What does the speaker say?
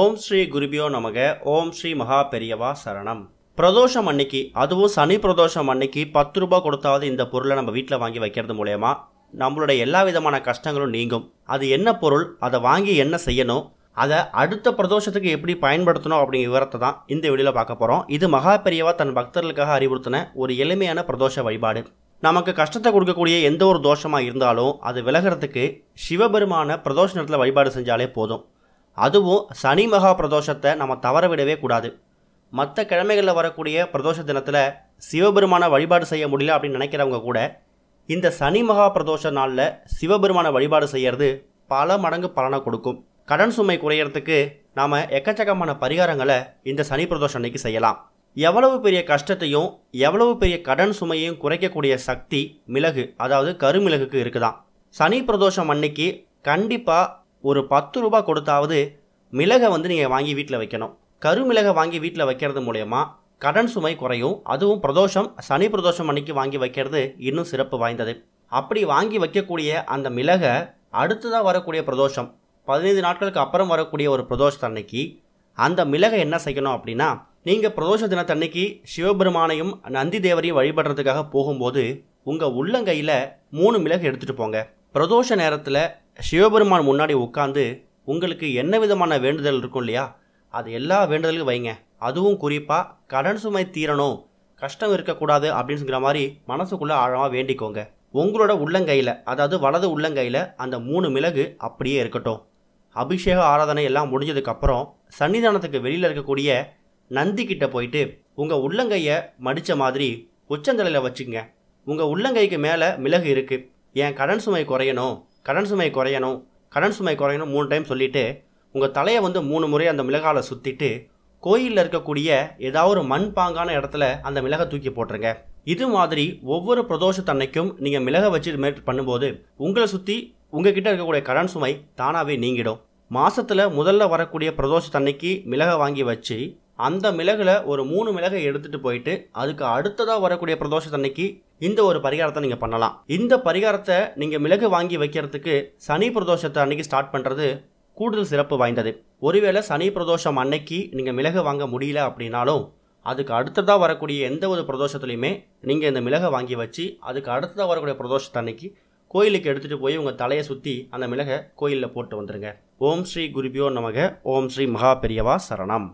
ஓம் ஸ்ரீ குருபியோ நமக ஓம் ஸ்ரீ மகா பெரியவா சரணம் பிரதோஷம் அன்னைக்கு அதுவும் சனி பிரதோஷம் அன்னைக்கு பத்து ரூபாய் கொடுத்தாவது இந்த பொருளை நம்ம வீட்டில் வாங்கி வைக்கிறது மூலயமா நம்மளுடைய எல்லா விதமான கஷ்டங்களும் நீங்கும் அது என்ன பொருள் அதை வாங்கி என்ன செய்யணும் அதை அடுத்த பிரதோஷத்துக்கு எப்படி பயன்படுத்தணும் அப்படிங்கிற விவரத்தை தான் இந்த வீடியோவில் பார்க்க போகிறோம் இது மகா பெரியவா தன் பக்தர்களுக்காக அறிவுறுத்தின ஒரு எளிமையான பிரதோஷ வழிபாடு நமக்கு கஷ்டத்தை கொடுக்கக்கூடிய எந்த ஒரு தோஷமாக இருந்தாலும் அது விலகிறதுக்கு சிவபெருமான பிரதோஷ நேரத்தில் வழிபாடு செஞ்சாலே போதும் அதுவும் சனி மகா பிரதோஷத்தை நம்ம தவற விடவே கூடாது மற்ற கிழமைகளில் வரக்கூடிய பிரதோஷ தினத்தில் சிவபெருமான வழிபாடு செய்ய முடியல அப்படின்னு நினைக்கிறவங்க கூட இந்த சனி மகா பிரதோஷ நாளில் சிவபெருமான வழிபாடு செய்கிறது பல மடங்கு பலனை கொடுக்கும் கடன் சுமை குறையிறதுக்கு நாம் எக்கச்சக்கமான பரிகாரங்களை இந்த சனி பிரதோஷம் அன்னைக்கு செய்யலாம் எவ்வளவு பெரிய கஷ்டத்தையும் எவ்வளவு பெரிய கடன் சுமையையும் குறைக்கக்கூடிய சக்தி மிளகு அதாவது கருமிளகுக்கு இருக்குதான் சனி பிரதோஷம் அன்னைக்கு கண்டிப்பாக ஒரு பத்து ரூபா கொடுத்தாவது மிளகை வந்து நீங்கள் வாங்கி வீட்டில் வைக்கணும் கருமிளகை வாங்கி வீட்டில் வைக்கிறது மூலயமா கடன் சுமை குறையும் அதுவும் பிரதோஷம் சனி பிரதோஷம் அன்னைக்கு வாங்கி வைக்கிறது இன்னும் சிறப்பு வாய்ந்தது அப்படி வாங்கி வைக்கக்கூடிய அந்த மிளகை அடுத்ததாக வரக்கூடிய பிரதோஷம் பதினைந்து நாட்களுக்கு அப்புறம் வரக்கூடிய ஒரு பிரதோஷத்தன்னைக்கு அந்த மிளகை என்ன செய்யணும் அப்படின்னா நீங்கள் பிரதோஷ தினத்தன்னைக்கு சிவபெருமானையும் நந்தி தேவரையும் வழிபடுறதுக்காக போகும்போது உங்கள் உள்ளங்கையில் மூணு மிளகு எடுத்துகிட்டு போங்க பிரதோஷ நேரத்தில் சிவபெருமான் முன்னாடி உட்காந்து உங்களுக்கு என்ன விதமான வேண்டுதல் இருக்கும் இல்லையா அது எல்லா வேண்டுதலுக்கும் வைங்க அதுவும் குறிப்பாக கடன் சுமை தீரணும் கஷ்டம் இருக்கக்கூடாது அப்படின்னு சொல்கிற மாதிரி மனசுக்குள்ளே ஆழமாக வேண்டிக்கோங்க உங்களோட உள்ளங்கையில் அதாவது வலது உள்ளங்கையில் அந்த மூணு மிளகு அப்படியே இருக்கட்டும் அபிஷேக ஆராதனை எல்லாம் முடிஞ்சதுக்கப்புறம் சன்னிதானத்துக்கு வெளியில் இருக்கக்கூடிய நந்திக்கிட்ட போயிட்டு உங்கள் உள்ளங்கையை மடித்த மாதிரி உச்சந்தலையில் வச்சுக்கோங்க உங்கள் உள்ளங்கைக்கு மேலே மிளகு இருக்குது என் கடன் சுமை குறையணும் கடன் சுமை குறையணும் கடன் சுமை குறையணும் மூணு டைம் சொல்லிவிட்டு உங்கள் தலையை வந்து மூணு முறை அந்த மிளகாவில் சுற்றிட்டு கோயிலில் இருக்கக்கூடிய ஏதாவது ஒரு மண் பாங்கான இடத்துல அந்த மிளகை தூக்கி போட்டுருங்க இது மாதிரி ஒவ்வொரு பிரதோஷத்தன்னைக்கும் நீங்கள் மிளகை வச்சு இது மாதிரி பண்ணும்போது உங்களை சுற்றி கிட்டே இருக்கக்கூடிய கடன் சுமை தானாகவே நீங்கிடும் மாதத்தில் முதல்ல வரக்கூடிய பிரதோஷத்தன்னைக்கு மிளகை வாங்கி வச்சு அந்த மிளகில் ஒரு மூணு மிளகை எடுத்துகிட்டு போயிட்டு அதுக்கு அடுத்ததாக வரக்கூடிய தன்னைக்கு இந்த ஒரு பரிகாரத்தை நீங்கள் பண்ணலாம் இந்த பரிகாரத்தை நீங்கள் மிளகு வாங்கி வைக்கிறதுக்கு சனி பிரதோஷத்தை அன்னைக்கு ஸ்டார்ட் பண்ணுறது கூடுதல் சிறப்பு வாய்ந்தது ஒருவேளை சனி பிரதோஷம் அன்னைக்கு நீங்கள் மிளகு வாங்க முடியல அப்படின்னாலும் அதுக்கு அடுத்ததாக வரக்கூடிய எந்த ஒரு பிரதோஷத்துலையுமே நீங்கள் இந்த மிளகை வாங்கி வச்சு அதுக்கு அடுத்ததாக வரக்கூடிய பிரதோஷத்தை அன்னைக்கு கோயிலுக்கு எடுத்துகிட்டு போய் உங்கள் தலையை சுற்றி அந்த மிளகை கோயிலில் போட்டு வந்துடுங்க ஓம் ஸ்ரீ குருபியோ நமக ஓம் ஸ்ரீ மகா பெரியவா சரணம்